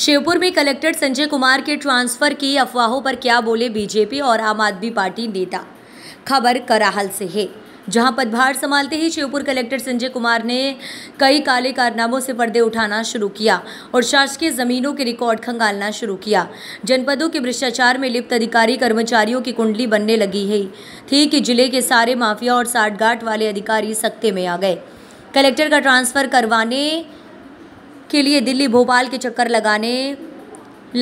शिवपुर में कलेक्टर संजय कुमार के ट्रांसफर की अफवाहों पर क्या बोले बीजेपी और आम आदमी पार्टी नेता खबर कराहल से है जहां पदभार संभालते ही शिवपुर कलेक्टर संजय कुमार ने कई काले कारनामों से पर्दे उठाना शुरू किया और शासकीय जमीनों के रिकॉर्ड खंगालना शुरू किया जनपदों के भ्रष्टाचार में लिप्त अधिकारी कर्मचारियों की कुंडली बनने लगी है थी कि जिले के सारे माफिया और साठगाठ वाले अधिकारी सत्ते में आ गए कलेक्टर का ट्रांसफर करवाने के लिए दिल्ली भोपाल के चक्कर लगाने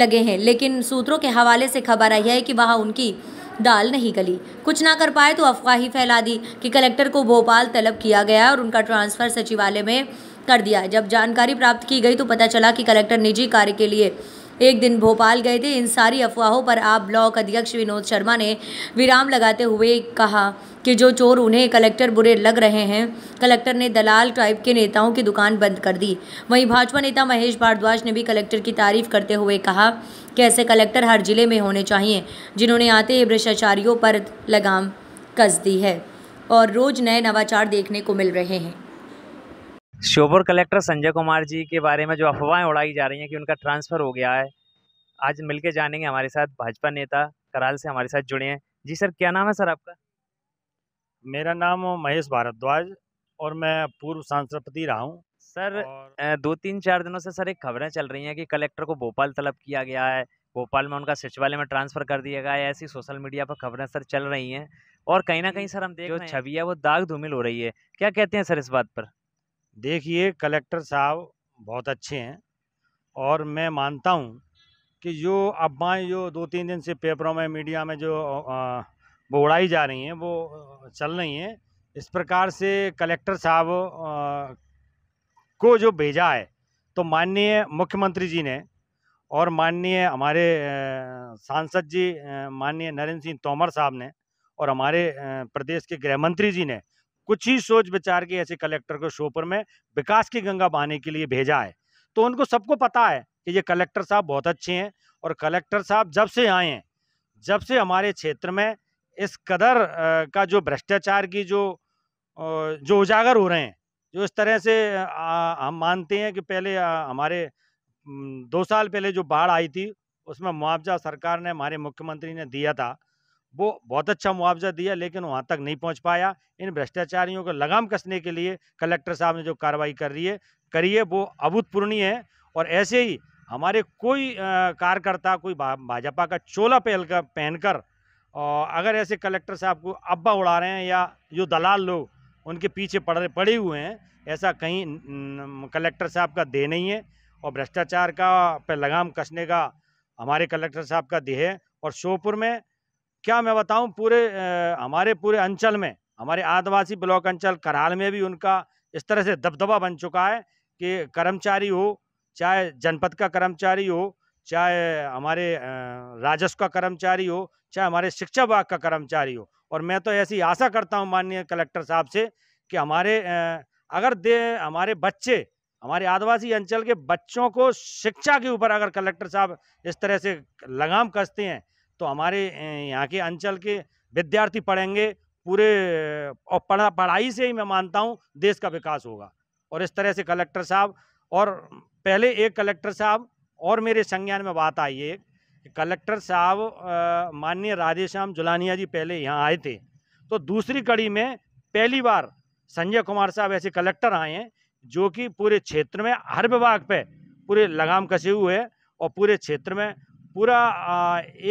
लगे हैं लेकिन सूत्रों के हवाले से खबर आई है कि वहाँ उनकी दाल नहीं गली कुछ ना कर पाए तो अफवाह ही फैला दी कि कलेक्टर को भोपाल तलब किया गया और उनका ट्रांसफ़र सचिवालय में कर दिया जब जानकारी प्राप्त की गई तो पता चला कि कलेक्टर निजी कार्य के लिए एक दिन भोपाल गए थे इन सारी अफवाहों पर आप ब्लॉक अध्यक्ष विनोद शर्मा ने विराम लगाते हुए कहा कि जो चोर उन्हें कलेक्टर बुरे लग रहे हैं कलेक्टर ने दलाल टाइप के नेताओं की दुकान बंद कर दी वहीं भाजपा नेता महेश भारद्वाज ने भी कलेक्टर की तारीफ करते हुए कहा कि ऐसे कलेक्टर हर जिले में होने चाहिए जिन्होंने आते ही भ्रष्टाचारियों पर लगाम कस दी है और रोज़ नए नवाचार देखने को मिल रहे हैं श्योपुर कलेक्टर संजय कुमार जी के बारे में जो अफवाहें उड़ाई जा रही हैं कि उनका ट्रांसफ़र हो गया है आज मिलके जानेंगे हमारे साथ भाजपा नेता कराल से हमारे साथ जुड़े हैं जी सर क्या नाम है सर आपका मेरा नाम महेश भारद्वाज और मैं पूर्व सांसदपति रहा हूँ सर और... दो तीन चार दिनों से सर एक खबरें चल रही हैं कि कलेक्टर को भोपाल तलब किया गया है भोपाल में उनका सचिवालय में ट्रांसफर कर दिया गया है ऐसी सोशल मीडिया पर खबरें सर चल रही हैं और कहीं ना कहीं सर हम देख जो छवि है वो दाग धूमिल हो रही है क्या कहते हैं सर इस बात पर देखिए कलेक्टर साहब बहुत अच्छे हैं और मैं मानता हूँ कि जो अफवाहें जो दो तीन दिन से पेपरों में मीडिया में जो वो उड़ाई जा रही हैं वो चल रही हैं इस प्रकार से कलेक्टर साहब को जो भेजा है तो माननीय मुख्यमंत्री जी ने और माननीय हमारे सांसद जी माननीय नरेंद्र सिंह तोमर साहब ने और हमारे प्रदेश के गृह मंत्री जी ने कुछ ही सोच विचार के ऐसे कलेक्टर को शोपर में विकास की गंगा बहाने के लिए भेजा है तो उनको सबको पता है कि ये कलेक्टर साहब बहुत अच्छे हैं और कलेक्टर साहब जब से आए हैं जब से हमारे क्षेत्र में इस कदर का जो भ्रष्टाचार की जो जो उजागर हो रहे हैं जो इस तरह से हम मानते हैं कि पहले हमारे दो साल पहले जो बाढ़ आई थी उसमें मुआवजा सरकार ने हमारे मुख्यमंत्री ने दिया था वो बहुत अच्छा मुआवजा दिया लेकिन वहाँ तक नहीं पहुँच पाया इन भ्रष्टाचारियों को लगाम कसने के लिए कलेक्टर साहब ने जो कार्रवाई कर रही है करी है वो अभूतपूर्णीय है और ऐसे ही हमारे कोई कार्यकर्ता कोई भाजपा का चोला पहल कर पहनकर अगर ऐसे कलेक्टर साहब को अब्बा उड़ा रहे हैं या जो दलाल लोग उनके पीछे पड़ पड़े हुए हैं ऐसा कहीं कलेक्टर साहब का दे नहीं है और भ्रष्टाचार का पे लगाम कसने का हमारे कलेक्टर साहब का देह है और श्योपुर में क्या मैं बताऊं पूरे आ, हमारे पूरे अंचल में हमारे आदिवासी ब्लॉक अंचल कराल में भी उनका इस तरह से दबदबा बन चुका है कि कर्मचारी हो चाहे जनपद का कर्मचारी हो चाहे हमारे राजस्व का कर्मचारी हो चाहे हमारे शिक्षा विभाग का कर्मचारी हो और मैं तो ऐसी आशा करता हूँ माननीय कलेक्टर साहब से कि हमारे अगर दे हमारे बच्चे हमारे आदिवासी अंचल के बच्चों को शिक्षा के ऊपर अगर कलेक्टर साहब इस तरह से लगाम कसते हैं तो हमारे यहाँ के अंचल के विद्यार्थी पढ़ेंगे पूरे और पढ़ा पढ़ाई से ही मैं मानता हूँ देश का विकास होगा और इस तरह से कलेक्टर साहब और पहले एक कलेक्टर साहब और मेरे संज्ञान में बात आई है कि कलेक्टर साहब माननीय राधेश्याम जुलानिया जी पहले यहाँ आए थे तो दूसरी कड़ी में पहली बार संजय कुमार साहब ऐसे कलेक्टर आए हैं जो कि पूरे क्षेत्र में हर विभाग पे पूरे लगाम कसे हुए हैं और पूरे क्षेत्र में पूरा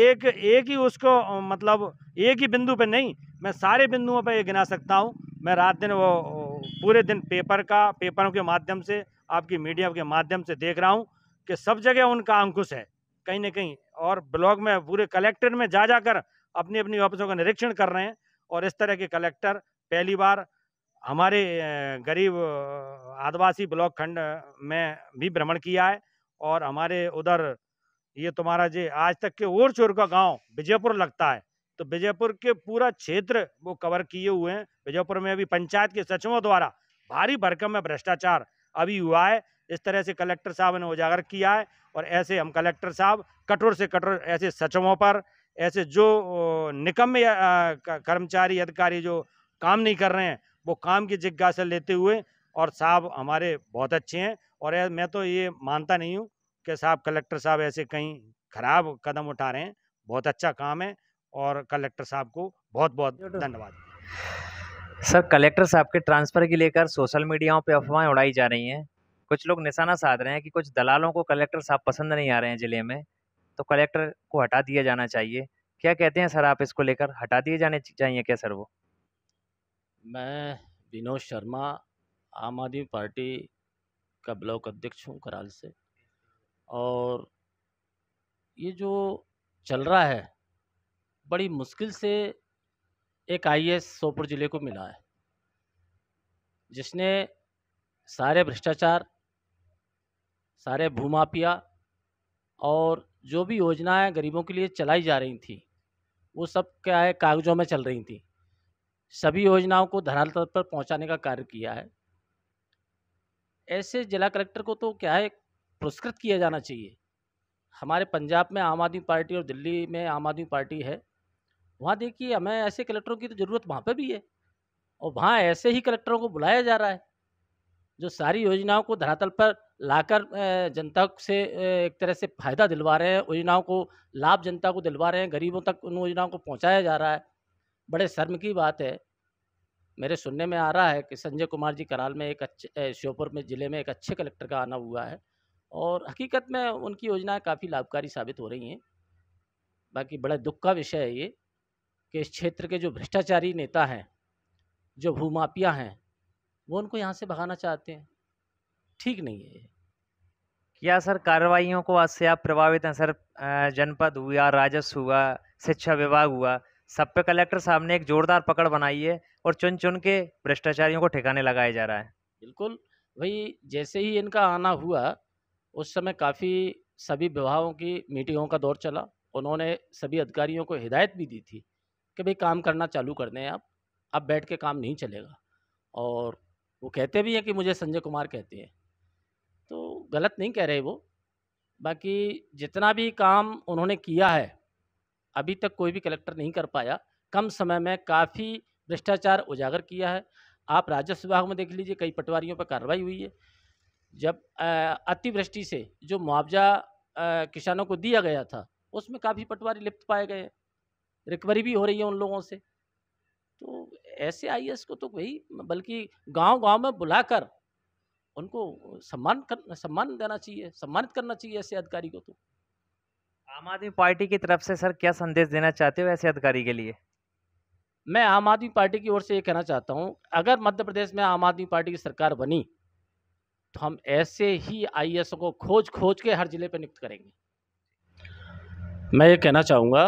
एक एक ही उसको मतलब एक ही बिंदु पे नहीं मैं सारे बिंदुओं पे ये गिना सकता हूँ मैं रात दिन वो पूरे दिन पेपर का पेपरों के माध्यम से आपकी मीडिया के माध्यम से देख रहा हूँ कि सब जगह उनका अंकुश है कहीं ना कहीं और ब्लॉक में पूरे कलेक्टर में जा जाकर अपनी अपनी ऑफिसों का निरीक्षण कर रहे हैं और इस तरह के कलेक्टर पहली बार हमारे गरीब आदिवासी ब्लॉक खंड में भी भ्रमण किया है और हमारे उधर ये तुम्हारा जे आज तक के और चोर का गाँव विजयपुर लगता है तो विजयपुर के पूरा क्षेत्र वो कवर किए हुए हैं विजयपुर में अभी पंचायत के सचिवों द्वारा भारी भरकम में भ्रष्टाचार अभी हुआ है इस तरह से कलेक्टर साहब ने उजागर किया है और ऐसे हम कलेक्टर साहब कठोर से कठोर ऐसे सचिवों पर ऐसे जो निकम कर्मचारी अधिकारी जो काम नहीं कर रहे हैं वो काम की जिज्ञासा लेते हुए और साहब हमारे बहुत अच्छे हैं और मैं तो ये मानता नहीं हूँ कि साहब कलेक्टर साहब ऐसे कहीं खराब कदम उठा रहे हैं बहुत अच्छा काम है और कलेक्टर साहब को बहुत बहुत धन्यवाद सर कलेक्टर साहब के ट्रांसफ़र के लेकर सोशल मीडियाओं पे अफवाहें उड़ाई जा रही हैं कुछ लोग निशाना साध रहे हैं कि कुछ दलालों को कलेक्टर साहब पसंद नहीं आ रहे हैं ज़िले में तो कलेक्टर को हटा दिया जाना चाहिए क्या कहते हैं सर आप इसको लेकर हटा दिए जाने चाहिए क्या सर वो मैं विनोद शर्मा आम आदमी पार्टी का ब्लॉक अध्यक्ष हूँ कराल से और ये जो चल रहा है बड़ी मुश्किल से एक आईएएस सोपुर ज़िले को मिला है जिसने सारे भ्रष्टाचार सारे भूमाफिया और जो भी योजनाएं गरीबों के लिए चलाई जा रही थी वो सब क्या है कागज़ों में चल रही थी सभी योजनाओं को धरातल पर पहुंचाने का कार्य किया है ऐसे जिला कलेक्टर को तो क्या है पुरस्कृत किया जाना चाहिए हमारे पंजाब में आम आदमी पार्टी और दिल्ली में आम आदमी पार्टी है वहाँ देखिए हमें ऐसे कलेक्टरों की तो ज़रूरत वहाँ पर भी है और वहाँ ऐसे ही कलेक्टरों को बुलाया जा रहा है जो सारी योजनाओं को धरातल पर लाकर जनता से एक तरह से फ़ायदा दिलवा रहे हैं योजनाओं को लाभ जनता को दिलवा रहे हैं गरीबों तक उन योजनाओं को पहुँचाया जा रहा है बड़े शर्म की बात है मेरे सुनने में आ रहा है कि संजय कुमार जी कराल में एक अच्छे श्योपुर में ज़िले में एक अच्छे कलेक्टर का आना हुआ है और हकीकत में उनकी योजनाएं काफ़ी लाभकारी साबित हो रही हैं बाकी बड़ा दुख का विषय है ये कि इस क्षेत्र के जो भ्रष्टाचारी नेता हैं जो भूमापिया हैं वो उनको यहाँ से भगाना चाहते हैं ठीक नहीं है क्या सर कार्रवाइयों को आज से आप प्रभावित हैं सर जनपद हुआ राजस्व हुआ शिक्षा विभाग हुआ सब पे कलेक्टर साहब ने एक जोरदार पकड़ बनाई है और चुन चुन के भ्रष्टाचारियों को ठिकाने लगाया जा रहा है बिल्कुल भाई जैसे ही इनका आना हुआ उस समय काफ़ी सभी विभागों की मीटिंगों का दौर चला उन्होंने सभी अधिकारियों को हिदायत भी दी थी कि भाई काम करना चालू कर दें आप अब बैठ के काम नहीं चलेगा और वो कहते भी हैं कि मुझे संजय कुमार कहते हैं तो गलत नहीं कह रहे वो बाकी जितना भी काम उन्होंने किया है अभी तक कोई भी कलेक्टर नहीं कर पाया कम समय में काफ़ी भ्रष्टाचार उजागर किया है आप राजस्व विभाग में देख लीजिए कई पटवारियों पर कार्रवाई हुई है जब अतिवृष्टि से जो मुआवजा किसानों को दिया गया था उसमें काफ़ी पटवारी लिप्त पाए गए रिकवरी भी हो रही है उन लोगों से तो ऐसे आई को तो वही बल्कि गांव गांव में बुलाकर उनको सम्मान कर सम्मान देना चाहिए सम्मानित करना चाहिए ऐसे अधिकारी को तो आम आदमी पार्टी की तरफ से सर क्या संदेश देना चाहते हो ऐसे अधिकारी के लिए मैं आम आदमी पार्टी की ओर से ये कहना चाहता हूँ अगर मध्य प्रदेश में आम आदमी पार्टी की सरकार बनी तो हम ऐसे ही आई को खोज खोज के हर ज़िले पर नियुक्त करेंगे मैं ये कहना चाहूँगा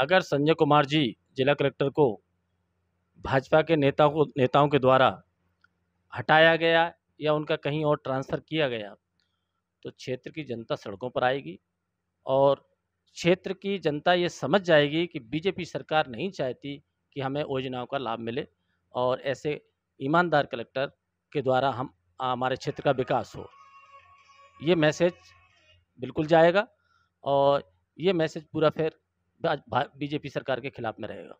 अगर संजय कुमार जी जिला कलेक्टर को भाजपा के नेताओं को नेताओं के द्वारा हटाया गया या उनका कहीं और ट्रांसफ़र किया गया तो क्षेत्र की जनता सड़कों पर आएगी और क्षेत्र की जनता ये समझ जाएगी कि बीजेपी सरकार नहीं चाहती कि हमें योजनाओं का लाभ मिले और ऐसे ईमानदार कलेक्टर के द्वारा हम हमारे क्षेत्र का विकास हो ये मैसेज बिल्कुल जाएगा और ये मैसेज पूरा फिर बीजेपी सरकार के खिलाफ में रहेगा